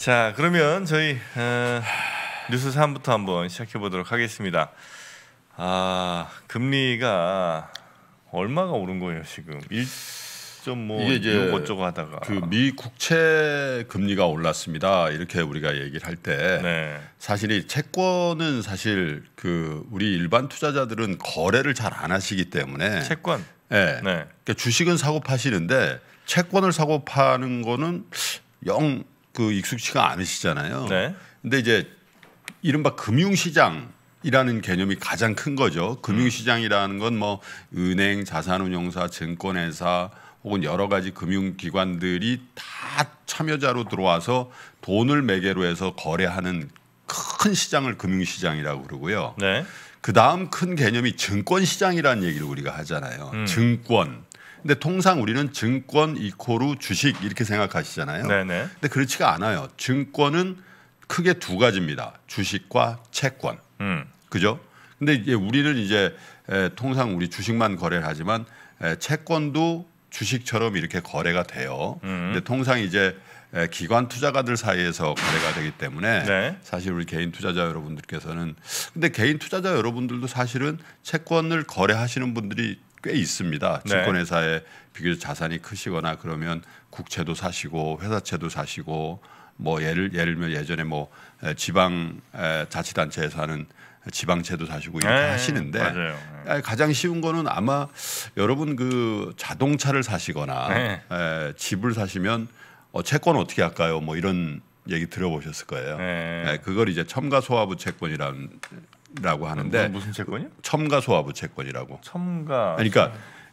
자, 그러면 저희 어, 뉴스 3부터 한번 시작해 보도록 하겠습니다. 아, 금리가 얼마가 오른 거예요, 지금? 1.5 뭐 이게 이제 어쩌고 하다가 그미 국채 금리가 올랐습니다. 이렇게 우리가 얘기를 할때 네. 사실 이 채권은 사실 그 우리 일반 투자자들은 거래를 잘 안 하시기 때문에 채권 네. 네. 그러니까 주식은 사고 파시는데 채권을 사고 파는 거는 영그 익숙치가 않으시잖아요. 네. 근데 이제 이른바 금융시장 이라는 개념이 가장 큰 거죠. 금융시장이라는 건 뭐 은행, 자산운용사, 증권회사 혹은 여러 가지 금융기관들이 다 참여자로 들어와서 돈을 매개로 해서 거래하는 큰 시장을 금융시장이라고 그러고요. 네. 그 다음 큰 개념이 증권시장이라는 얘기를 우리가 하잖아요. 음. 증권, 근데 통상 우리는 증권 이코르 주식 이렇게 생각하시잖아요. 네네. 네. 근데 그렇지가 않아요. 증권은 크게 두 가지입니다. 주식과 채권. 음. 그죠? 근데 이제 우리는 이제 에, 통상 우리 주식만 거래를 하지만 에, 채권도 주식처럼 이렇게 거래가 돼요. 음. 근데 통상 이제 에, 기관 투자가들 사이에서 거래가 되기 때문에 네. 사실 우리 개인 투자자 여러분들께서는 근데 개인 투자자 여러분들도 사실은 채권을 거래하시는 분들이 꽤 있습니다. 증권회사에 네. 비교적 자산이 크시거나 그러면 국채도 사시고 회사채도 사시고 뭐 예를 예를 들면 예전에 뭐 지방 자치단체에 서하는 지방채도 사시고 이렇게 에 네, 하시는데 맞아요. 아, 가장 쉬운 거는 아마 여러분 그 자동차를 사시거나 네. 에, 집을 사시면 어, 채권 어떻게 할까요? 뭐 이런 얘기 들어보셨을 거예요. 네. 네 그걸 이제 첨가 소화부 채권이라는 채권이라고 하는데 무슨 채권이요? 그 첨가 소화부 채권이라고. 첨가. 그러니까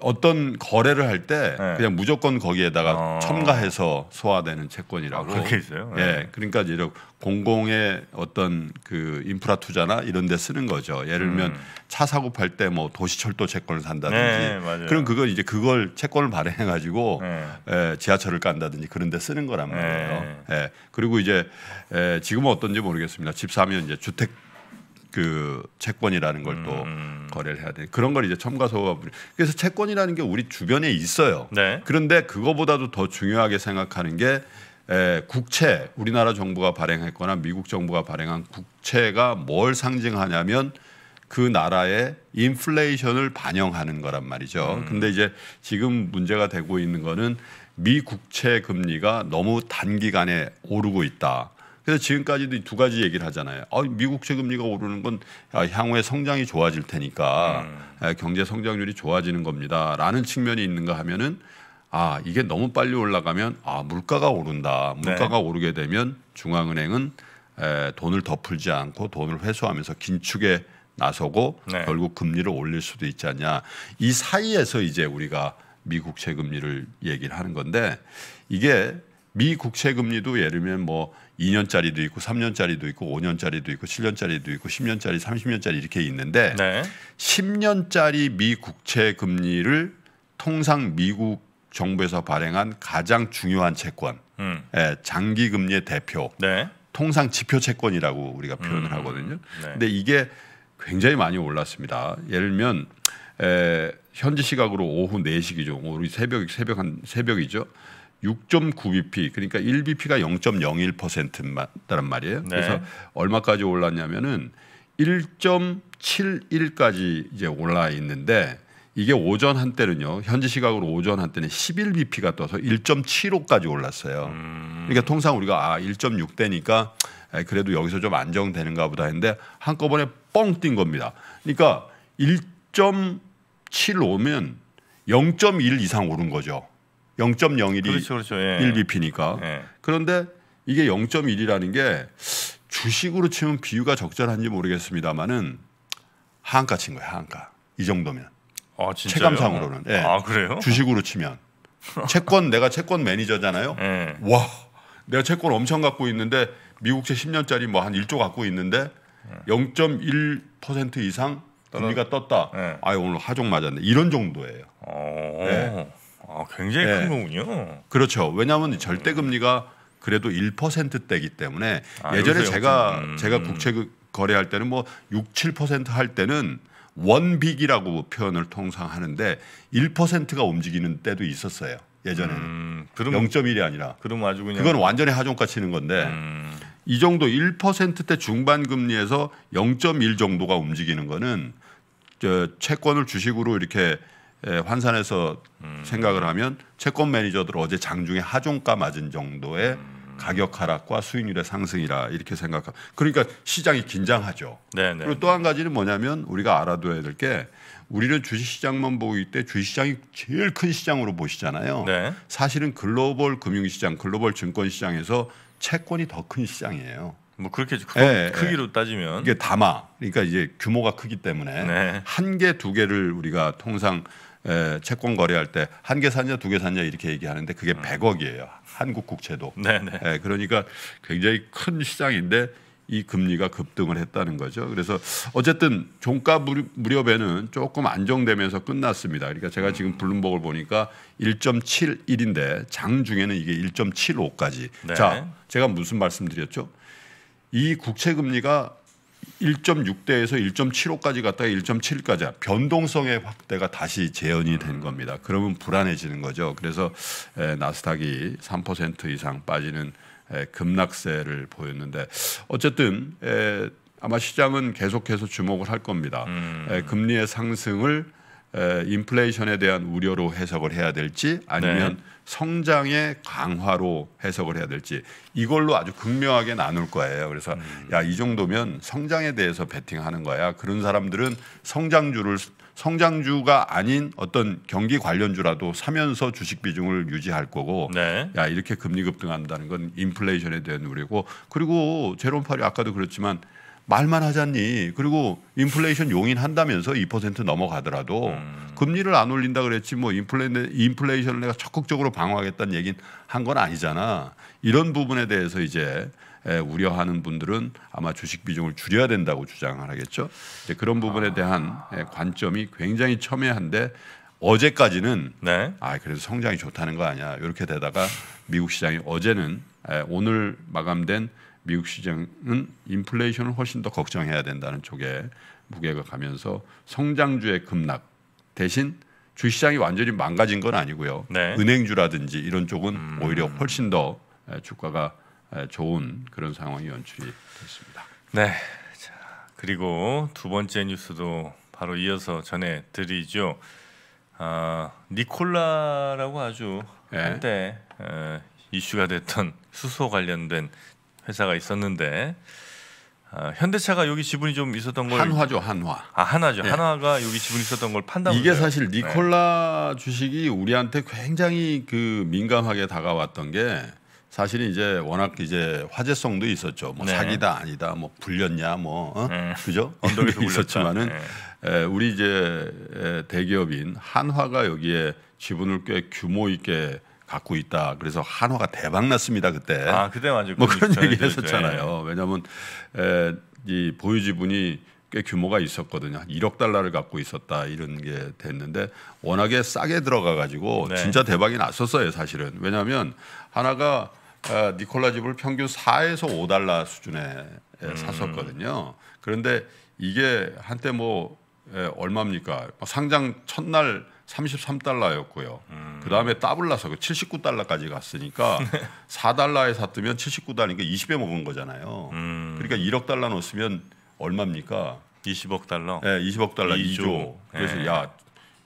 어떤 거래를 할때 네. 그냥 무조건 거기에다가 아... 첨가해서 소화되는 채권이라고. 아, 그렇게 있어요. 네. 예, 그러니까 이제 공공의 어떤 그 인프라 투자나 이런데 쓰는 거죠. 예를 들면 음. 차 사고 팔 때 뭐 도시철도 채권을 산다든지. 네, 그럼 그걸 이제 그걸 채권을 발행해 가지고 네. 예, 지하철을 깐다든지 그런데 쓰는 거란 말이에요. 네. 예. 그리고 이제 예, 지금은 어떤지 모르겠습니다. 집 사면 이제 주택 그 채권이라는 걸또 음, 음. 거래를 해야 돼. 그런 걸 이제 첨가소가 그래서 채권이라는 게 우리 주변에 있어요. 네. 그런데 그거보다도 더 중요하게 생각하는 게 에, 국채 우리나라 정부가 발행했거나 미국 정부가 발행한 국채가 뭘 상징하냐면 그 나라의 인플레이션을 반영하는 거란 말이죠. 음. 근데 이제 지금 문제가 되고 있는 거는 미 국채 금리가 너무 단기간에 오르고 있다. 그래서 지금까지도 두 가지 얘기를 하잖아요. 아, 어, 미국채 금리가 오르는 건 아, 향후에 성장이 좋아질 테니까 음. 아, 경제 성장률이 좋아지는 겁니다라는 측면이 있는가 하면은 아 이게 너무 빨리 올라가면 아 물가가 오른다. 물가가 네. 오르게 되면 중앙은행은 에, 돈을 더 풀지 않고 돈을 회수하면서 긴축에 나서고 네. 결국 금리를 올릴 수도 있지 않냐. 이 사이에서 이제 우리가 미국채 금리를 얘기를 하는 건데 이게 미 국채 금리도 예를 들면 뭐 2년짜리도 있고 3년짜리도 있고 5년짜리도 있고 7년짜리도 있고 10년짜리, 30년짜리 이렇게 있는데 네. 10년짜리 미 국채 금리를 통상 미국 정부에서 발행한 가장 중요한 채권, 음. 예, 장기 금리의 대표, 네. 통상 지표 채권이라고 우리가 표현을 음. 하거든요. 네. 근데 이게 굉장히 많이 올랐습니다. 예를 들면 에, 현지 시각으로 오후 4시 기준, 우리 새벽 새벽 한 새벽이죠. 6.9bp 그러니까 1bp가 0.01%란 말이에요. 네. 그래서 얼마까지 올랐냐면은 1.71까지 이제 올라 있는데 이게 오전 한때는요. 현지 시각으로 오전 한때는 11bp가 떠서 1.75까지 올랐어요. 음. 그러니까 통상 우리가 아 1.6대니까 그래도 여기서 좀 안정되는가 보다 했는데 한꺼번에 뻥 뛴 겁니다. 그러니까 1.7 오면 0.1 이상 오른 거죠. 0.01이 그렇죠, 그렇죠. 예. 1BP니까. 예. 예. 그런데 이게 0.1이라는 게 주식으로 치면 비유가 적절한지 모르겠습니다만은 하한가 친 거예요. 하한가. 이 정도면. 아, 체감상으로는. 예. 아, 그래요? 주식으로 치면. 채권 내가 채권 매니저잖아요. 예. 와. 내가 채권 엄청 갖고 있는데 미국채 10년짜리 뭐 한 1조 갖고 있는데 0.1% 예. 이상 금리가 떴다. 예. 아, 오늘 하종 맞았네. 이런 정도예요. 오. 어. 예. 네. 아, 굉장히 네. 큰 거군요. 그렇죠. 왜냐하면 절대 금리가 그래도 1%대이기 때문에 아, 예전에 제가 음. 제가 국채 그 거래할 때는 뭐 6, 7%할 때는 원빅이라고 표현을 통상 하는데 1%가 움직이는 때도 있었어요. 예전에는 음, 0.1이 아니라 그럼 아주 그냥 그건 완전히 하종가 치는 건데 음. 이 정도 1%대 중반 금리에서 0.1 정도가 움직이는 거는 저 채권을 주식으로 이렇게 예, 환산해서 음. 생각을 하면 채권 매니저들 어제 장중에 하종가 맞은 정도의 음. 가격 하락과 수익률의 상승이라 이렇게 생각합니다 그러니까 시장이 긴장하죠. 네네. 네. 그리고 또 한 가지는 뭐냐면 우리가 알아둬야 될 게 우리는 주식시장만 보기 때 주식시장이 제일 큰 시장으로 보시잖아요. 네. 사실은 글로벌 금융시장, 글로벌 증권시장에서 채권이 더 큰 시장이에요. 뭐 그렇게 크, 네, 예, 그 예. 크기로 네. 따지면 이게 담아 그러니까 이제 규모가 크기 때문에 네. 한 개, 두 개를 우리가 통상 에, 예, 채권 거래할 때 한개사냐두개사냐 이렇게 얘기하는데 그게 음. 100억이에요. 한국 국채도. 네네. 네. 예, 그러니까 굉장히 큰 시장인데 이 금리가 급등을 했다는 거죠. 그래서 어쨌든 종가 무렵에는 조금 안정되면서 끝났습니다. 그러니까 제가 지금 블룸버그를 보니까 1.71인데 장중에는 이게 1.75까지. 네. 자, 제가 무슨 말씀드렸죠? 이 국채 금리가 1.6대에서 1.75까지 갔다가 1.7까지 변동성의 확대가 다시 재현이 된 겁니다. 그러면 불안해지는 거죠. 그래서 나스닥이 3% 이상 빠지는 급락세를 보였는데 어쨌든 아마 시장은 계속해서 주목을 할 겁니다. 음. 금리의 상승을 인플레이션에 대한 우려로 해석을 해야 될지 아니면 네. 성장의 강화로 해석을 해야 될지 이걸로 아주 극명하게 나눌 거예요. 그래서 음. 야이 정도면 성장에 대해서 베팅하는 거야. 그런 사람들은 성장주를 성장주가 아닌 어떤 경기 관련주라도 사면서 주식 비중을 유지할 거고 네. 야 이렇게 금리 급등한다는 건 인플레이션에 대한 우려고 그리고 제롬 파리 아까도 그렇지만 말만 하잖니. 그리고 인플레이션 용인한다면서 2% 넘어가더라도 음. 금리를 안 올린다 그랬지 뭐 인플레, 인플레이션을 내가 적극적으로 방어하겠다는 얘긴 한 건 아니잖아. 이런 부분에 대해서 이제 에, 우려하는 분들은 아마 주식 비중을 줄여야 된다고 주장을 하겠죠. 그런 부분에 아. 대한 관점이 굉장히 첨예한데 어제까지는 네. 아 그래도 성장이 좋다는 거 아니야 이렇게 되다가 미국 시장이 어제는 에, 오늘 마감된 미국 시장은 인플레이션을 훨씬 더 걱정해야 된다는 쪽에 무게가 가면서 성장주의 급락 대신 주시장이 완전히 망가진 건 아니고요. 네. 은행주라든지 이런 쪽은 음. 오히려 훨씬 더 주가가 좋은 그런 상황이 연출이 됐습니다. 네. 자, 그리고 두 번째 뉴스도 바로 이어서 전해 드리죠. 아, 니콜라라고 아주 네. 한때 에, 이슈가 됐던 수소 관련된 회사가 있었는데 아, 현대차가 여기 지분이 좀 있었던 걸 한화죠 한화 아 한화죠 예. 한화가 여기 지분이 있었던 걸 판단 이게 사실 네. 니콜라 네. 주식이 우리한테 굉장히 그 민감하게 다가왔던 게 사실 이제 워낙 이제 화제성도 있었죠 뭐 네. 사기다 아니다 뭐 불렸냐 뭐 어? 네. 그죠 언덕에서 있었지만은 네. 에, 우리 이제 대기업인 한화가 여기에 지분을 꽤 규모 있게 갖고 있다. 그래서 한화가 대박 났습니다 그때. 아 그때 맞아뭐 그 그런 얘기 했었잖아요. 예. 왜냐하면 에, 이 보유 지분이 꽤 규모가 있었거든요. 한 1억 달러를 갖고 있었다 이런 게 됐는데 워낙에 싸게 들어가 가지고 네. 진짜 대박이 났었어요 사실은. 왜냐하면 하나가 에, 아, 니콜라 집을 평균 4에서 5달러 수준에 음. 샀었거든요. 그런데 이게 한때 뭐 에, 얼마입니까? 뭐 상장 첫날 33달러였고요. 음. 그 다음에 더블 라서 79달러까지 갔으니까 4달러에 샀으면 79달러니까 20배 먹은 거잖아요. 음. 그러니까 1억 달러 넣었으면 얼마입니까? 20억 달러. 네, 예, 20억 달러 2조. 2조. 그래서 네. 야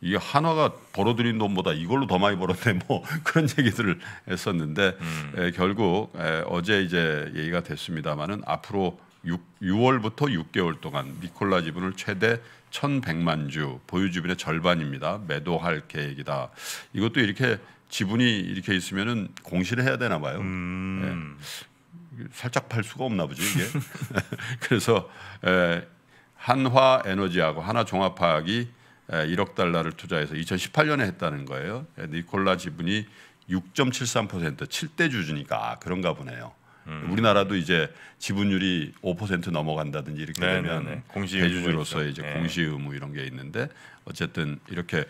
이게 한화가 벌어들인 돈보다 이걸로 더 많이 벌었네 뭐 그런 얘기들을 했었는데 음. 에, 예, 결국 에, 어제 이제 얘기가 됐습니다마는 앞으로 6, 6월부터 6개월 동안 니콜라 지분을 최대 1,100만 주 보유 지분의 절반입니다. 매도할 계획이다. 이것도 이렇게 지분이 이렇게 있으면은 공시를 해야 되나 봐요. 음. 예. 살짝 팔 수가 없나 보죠 이게. 그래서 에, 예, 한화 에너지하고 하나 종합화학이 에, 예, 1억 달러를 투자해서 2018년에 했다는 거예요. 에, 예, 니콜라 지분이 6.73% 7대 주주니까 그런가 보네요. 음. 우리나라도 이제 지분율이 5% 넘어간다든지 이렇게 네네네. 되면 네, 네. 대주주로서의 이제 네. 공시 의무 이런 게 있는데 어쨌든 이렇게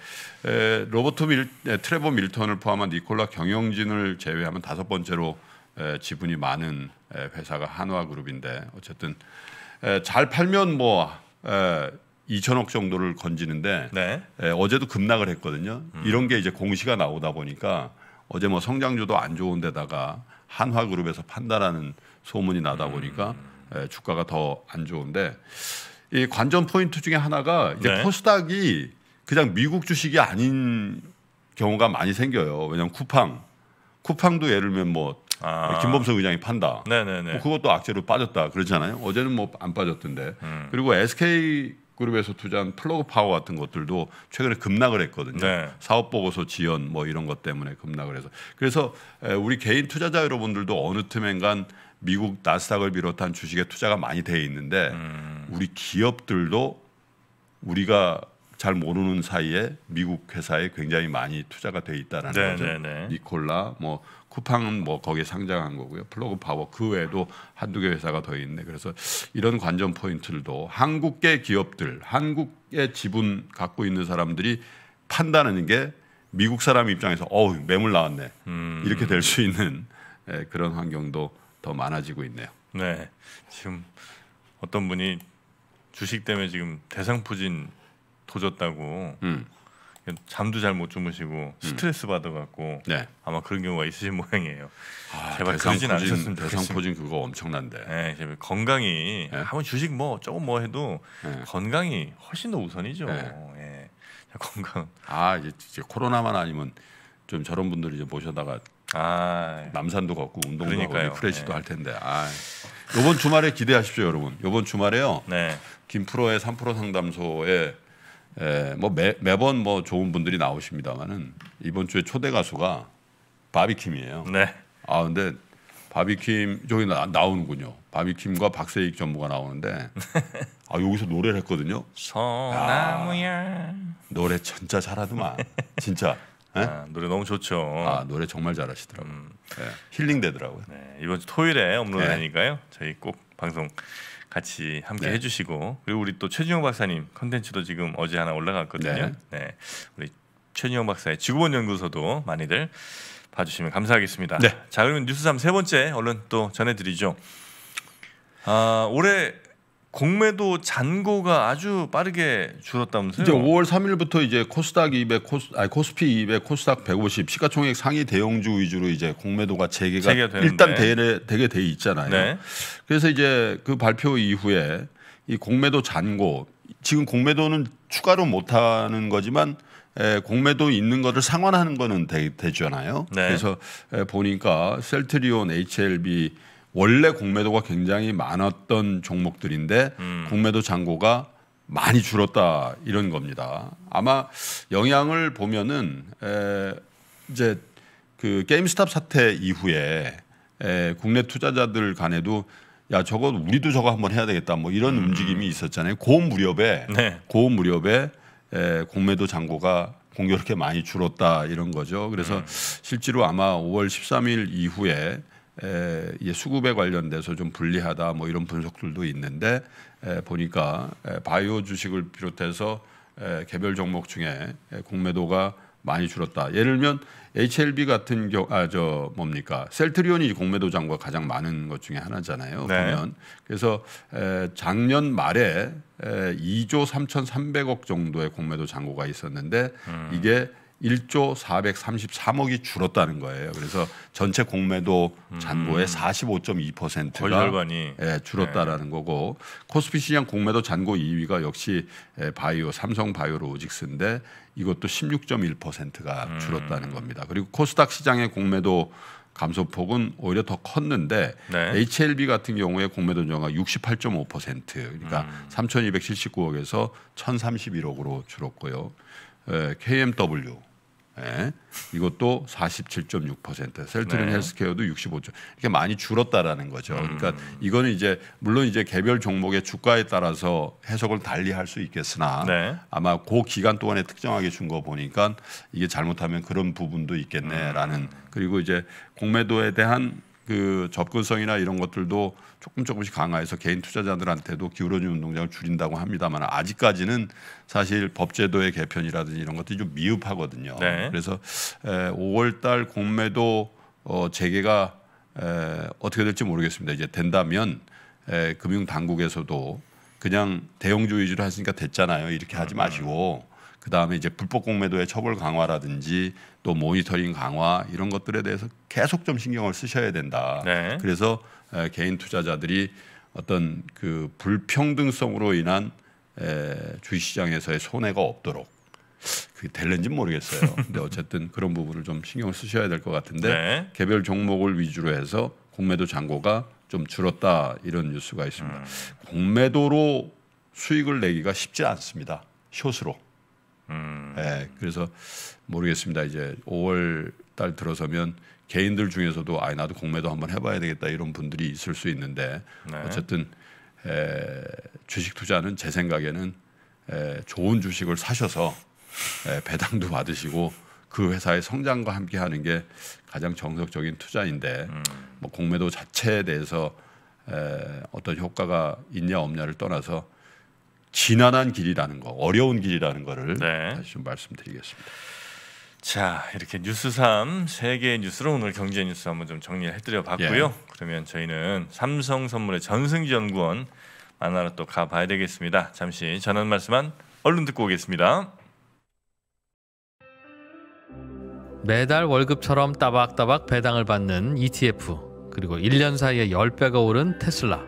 에, 로버트 밀 에, 트레버 밀턴을 포함한 니콜라 경영진을 제외하면 다섯 번째로 에, 지분이 많은 에, 회사가 한화그룹인데 어쨌든 에, 잘 팔면 뭐 에, 2천억 정도를 건지는데 네. 에, 어제도 급락을 했거든요. 음. 이런 게 이제 공시가 나오다 보니까 어제 뭐 성장주도 안 좋은 데다가 한화그룹에서 판다라는 소문이 나다 보니까 음. 예, 주가가 더 안 좋은데 이 관전 포인트 중에 하나가 이제 네. 코스닥이 그냥 미국 주식이 아닌 경우가 많이 생겨요. 왜냐하면 쿠팡, 쿠팡도 예를 들면 뭐 아. 김범석 의장이 판다. 네네네. 뭐 그것도 악재로 빠졌다 그러잖아요. 어제는 뭐 안 빠졌던데. 음. 그리고 SK 그룹에서 투자한 플러그 파워 같은 것들도 최근에 급락을 했거든요. 네. 사업 보고서 지연 뭐 이런 것 때문에 급락을 해서 그래서 우리 개인 투자자 여러분들도 어느 틈엔간 미국 나스닥을 비롯한 주식에 투자가 많이 돼 있는데 음. 우리 기업들도 우리가 잘 모르는 사이에 미국 회사에 굉장히 많이 투자가 돼 있다라는 네, 거죠. 네, 네. 니콜라 뭐 쿠팡은 뭐 거기에 상장한 거고요. 플러그 파워 그 외에도 한두 개 회사가 더 있네. 그래서 이런 관전 포인트들도 한국계 기업들, 한국의 지분 갖고 있는 사람들이 판단는게 미국 사람 입장에서 어우 매물 나왔네 음. 이렇게 될 수 있는 예, 그런 환경도 더 많아지고 있네요. 네, 지금 어떤 분이 주식 때문에 지금 대상포진 조졌다고 음. 잠도 잘 못 주무시고 음. 스트레스 음. 받아갖고 네. 아마 그런 경우가 있으신 모양이에요. 아, 제발 그러진 않으셨으면 대상포진 그거 엄청난데. 네, 건강이 네? 아무 주식 뭐 조금 뭐 해도 네. 건강이 훨씬 더 우선이죠. 네. 예. 건강. 아 이제, 이제, 코로나만 아니면 좀 저런 분들 이제 모셔다가 아, 남산도 걷고 운동도 그러니까요. 하고 프레시도할 네. 텐데. 아. 이번 주말에 기대하십시오, 여러분. 이번 주말에요. 네. 김프로의 3프로 상담소에 예, 뭐 매, 매번 뭐 좋은 분들이 나오십니다만은 이번 주에 초대 가수가 바비킴이에요. 네. 아 근데 바비킴 저기 나, 나오는군요. 바비킴과 박세익 전무가 나오는데 아 여기서 노래를 했거든요. 소나무야. 아, 노래 진짜 잘하더만. 진짜. 예? 아, 노래 너무 좋죠. 아 노래 정말 잘하시더라고요. 음. 네, 예, 힐링 되더라고요. 네, 이번 주 토요일에 업로드되니까요. 예. 네. 저희 꼭 방송 같이 함께 네. 해주시고 그리고 우리 또 최준영 박사님 컨텐츠도 지금 어제 하나 올라갔거든요. 네, 네. 우리 최준영 박사의 지구본 연구소도 많이들 봐주시면 감사하겠습니다. 네. 자 그러면 뉴스 3 세 번째 얼른 또 전해드리죠. 아 올해 공매도 잔고가 아주 빠르게 줄었다면서요? 이제 5월 3일부터 이제 코스닥 200, 코스, 아니 코스피 200, 코스닥 150 시가총액 상위 대형주 위주로 이제 공매도가 재개가 일단 되게, 되게 돼 있잖아요. 네. 그래서 이제 그 발표 이후에 이 공매도 잔고 지금 공매도는 추가로 못 하는 거지만 에, 공매도 있는 거를 상환하는 거는 되, 되잖아요. 네. 그래서 에, 보니까 셀트리온, HLB 원래 공매도가 굉장히 많았던 종목들인데 음. 공매도 잔고가 많이 줄었다 이런 겁니다. 아마 영향을 보면은 에 이제 그 게임스탑 사태 이후에 에 국내 투자자들 간에도 야 저거 우리도 저거 한번 해야 되겠다 뭐 이런 음. 움직임이 있었잖아요. 고 무렵에 네. 고 무렵에 에 공매도 잔고가 공교롭게 많이 줄었다 이런 거죠. 그래서 음. 실제로 아마 5월 13일 이후에 에, 수급에 관련돼서 좀 불리하다 뭐 이런 분석들도 있는데 에, 보니까 에, 바이오 주식을 비롯해서 에, 개별 종목 중에 에, 공매도가 많이 줄었다. 예를 들면 HLB 같은 경우 아저 뭡니까 셀트리온이 공매도 장과 가장 많은 것 중에 하나잖아요. 네. 보면 그래서 에, 작년 말에 에, 2조 3,300억 정도의 공매도 잔고가 있었는데 음. 이게 1조 433억이 줄었다는 거예요. 그래서 전체 공매도 음. 잔고의 음. 45.2%가 절반이 예, 줄었다라는 네. 거고 코스피 시장 공매도 잔고 2위가 역시 예, 바이오 삼성 바이오로직스인데 이것도 16.1%가 음. 줄었다는 겁니다. 그리고 코스닥 시장의 공매도 감소폭은 오히려 더 컸는데 네. HLB 같은 경우에 공매도 증가68.5% 그러니까 음. 3,279억에서 1,031억으로 줄었고요. KMW 예, 예. 이것도 47.6%, 셀트린 네. 헬스케어도 65점. 이렇게 많이 줄었다라는 거죠. 음. 그러니까 이거는 이제 물론 이제 개별 종목의 주가에 따라서 해석을 달리 할수 있겠으나 네. 아마 그 기간 동안에 특정하게 준 거 보니까 이게 잘못하면 그런 부분도 있겠네라는 음. 그리고 이제 공매도에 대한 그 접근성이나 이런 것들도 조금 조금씩 강화해서 개인 투자자들한테도 기울어진 운동장을 줄인다고 합니다만 아직까지는 사실 법제도의 개편이라든지 이런 것들이 좀 미흡하거든요. 네. 그래서 5월달 공매도 어, 재개가 에, 어떻게 될지 모르겠습니다. 이제 된다면 에, 금융 당국에서도 그냥 대형주 위주로 하시니까 됐잖아요. 이렇게 하지 음. 마시고 그 다음에 이제 불법 공매도의 처벌 강화라든지 또 모니터링 강화 이런 것들에 대해서 계속 좀 신경을 쓰셔야 된다. 네. 그래서 개인 투자자들이 어떤 그 불평등성으로 인한 에, 주식시장에서의 손해가 없도록 그게 될는지 모르겠어요. 근데 어쨌든 그런 부분을 좀 신경 을 쓰셔야 될 것 같은데 네. 개별 종목을 위주로 해서 공매도 잔고가 좀 줄었다 이런 뉴스가 있습니다. 음. 공매도로 수익을 내기가 쉽지 않습니다. 숏으로. 음. 예, 그래서 모르겠습니다. 이제 5월 달 들어서면 개인들 중에서도 아 나도 공매도 한번 해봐야 되겠다 이런 분들이 있을 수 있는데 네. 어쨌든 에, 주식 투자는 제 생각에는 에, 좋은 주식을 사셔서 에, 배당도 받으시고 그 회사의 성장과 함께하는 게 가장 정석적인 투자인데 음. 뭐 공매도 자체에 대해서 에, 어떤 효과가 있냐 없냐를 떠나서 지난한 길이라는 거, 어려운 길이라는 거를 네. 다시 좀 말씀드리겠습니다. 자 이렇게 뉴스 3세계 뉴스로 오늘 경제 뉴스 한번 좀 정리를 해드려 봤고요. 예. 그러면 저희는 삼성 선물의 전승지 연구원 만나러 또 가봐야 되겠습니다. 잠시 전한 말씀만 얼른 듣고 오겠습니다. 매달 월급처럼 따박따박 배당을 받는 ETF 그리고 1년 사이에 10배가 오른 테슬라